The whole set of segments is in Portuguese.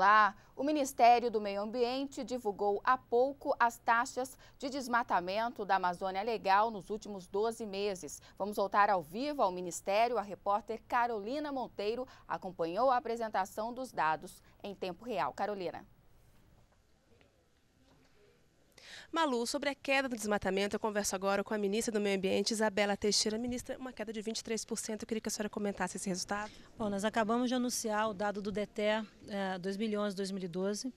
lá, o Ministério do Meio Ambiente divulgou há pouco as taxas de desmatamento da Amazônia Legal nos últimos 12 meses. Vamos voltar ao vivo ao Ministério. A repórter Carolina Monteiro acompanhou a apresentação dos dados em tempo real. Carolina. Malu, sobre a queda do desmatamento, eu converso agora com a ministra do Meio Ambiente, Isabela Teixeira. Ministra, uma queda de 23%, eu queria que a senhora comentasse esse resultado. Bom, nós acabamos de anunciar o dado do DETER eh, 2011-2012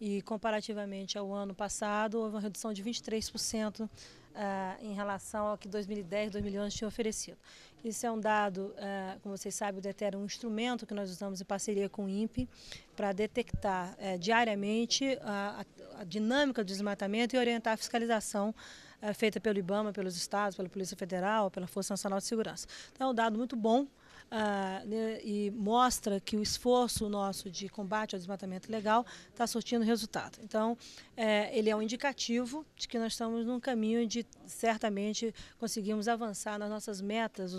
e comparativamente ao ano passado houve uma redução de 23% ah, em relação ao que 2010, 2011 tinha oferecido. Isso é um dado, ah, como vocês sabem, o DETER é um instrumento que nós usamos em parceria com o INPE para detectar eh, diariamente ah, a, a, dinâmica do desmatamento e orientar a fiscalização eh, feita pelo IBAMA, pelos estados, pela Polícia Federal, pela Força Nacional de Segurança. Então é um dado muito bom, ah, né, e mostra que o esforço nosso de combate ao desmatamento legal está surtindo resultado. Então, é, ele é um indicativo de que nós estamos num caminho de certamente conseguirmos avançar nas nossas metas,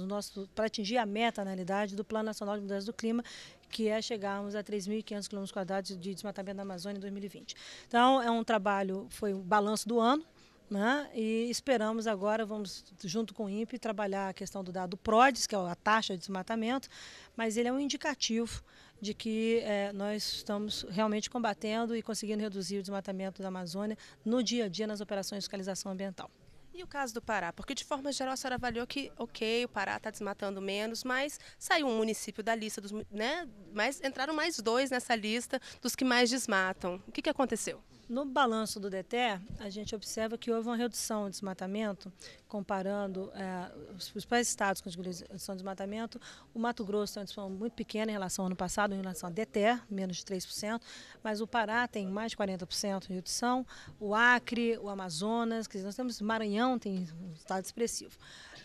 para atingir a meta, na realidade, do Plano Nacional de Mudança do Clima, que é chegarmos a 3.500 km de desmatamento da Amazônia em 2020. Então, é um trabalho, foi o um balanço do ano, né? E esperamos agora, vamos junto com o INPE, trabalhar a questão do dado PRODES, que é a taxa de desmatamento, mas ele é um indicativo de que é, nós estamos realmente combatendo e conseguindo reduzir o desmatamento da Amazônia no dia a dia nas operações de fiscalização ambiental. E o caso do Pará? Porque de forma geral a senhora avaliou que, ok, o Pará está desmatando menos, mas saiu um município da lista, dos, né? Mas entraram mais dois nessa lista dos que mais desmatam. O que, que aconteceu? No balanço do DETER, a gente observa que houve uma redução de desmatamento, comparando é, os principais estados com redução de desmatamento. O Mato Grosso tem uma redução muito pequena em relação ao ano passado, em relação ao DETER, menos de 3%, mas o Pará tem mais de 40% de redução, o Acre, o Amazonas, quer dizer, nós temos Maranhão, tem um estado expressivo.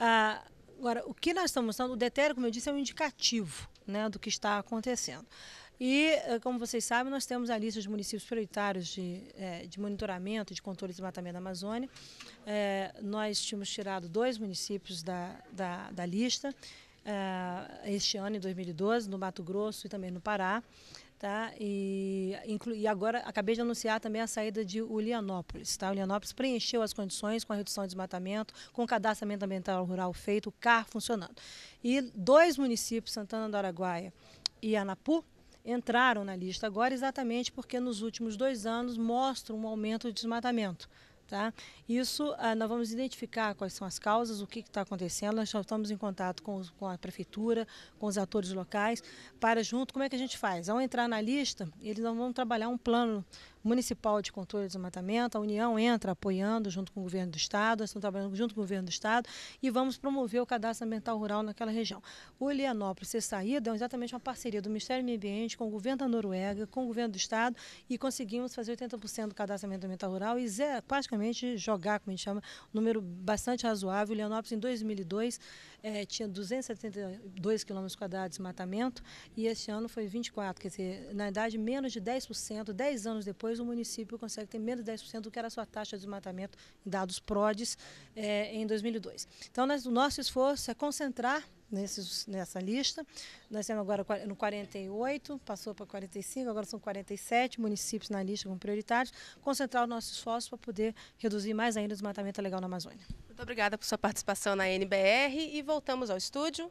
Ah, agora, o que nós estamos mostrando, o DETER, como eu disse, é um indicativo né, do que está acontecendo. E, eh, como vocês sabem, nós temos a lista de municípios prioritários de, eh, de monitoramento, de controle de desmatamento da Amazônia. Eh, nós tínhamos tirado dois municípios da, da, da lista, este ano, em 2012, no Mato Grosso e também no Pará. Tá? E, e agora acabei de anunciar também a saída de Ulianópolis. Tá? Ulianópolis preencheu as condições com a redução de desmatamento, com o cadastramento ambiental rural feito, o CAR funcionando. E dois municípios, Santana do Araguaia e Anapu, entraram na lista agora exatamente porque nos últimos dois anos mostram um aumento do desmatamento. Tá? Isso ah, nós vamos identificar quais são as causas, o que está acontecendo. Nós estamos em contato com, os, com, a prefeitura, com os atores locais, para junto, como é que a gente faz? Ao entrar na lista, eles vão trabalhar um plano Municipal de Controle do Desmatamento, a União entra apoiando junto com o governo do Estado, estão trabalhando junto com o governo do Estado e vamos promover o cadastro ambiental rural naquela região. O Elianópolis ser saído é exatamente uma parceria do Ministério do Meio Ambiente com o governo da Noruega, com o governo do Estado e conseguimos fazer 80% do cadastro ambiental rural e praticamente jogar, como a gente chama, um número bastante razoável. O Elianópolis em 2002 eh, tinha 272 km quadrados de desmatamento e este ano foi 24, quer dizer, na idade menos de 10%, 10 anos depois 2022 o município consegue ter menos de 10% do que era a sua taxa de desmatamento em dados PRODES é, em 2002. Então, o nosso esforço é concentrar nesses, nessa lista. Nós temos agora no 48, passou para 45, agora são 47 municípios na lista como prioritários. Concentrar o nosso esforço para poder reduzir mais ainda o desmatamento legal na Amazônia. Muito obrigada por sua participação na NBR e voltamos ao estúdio.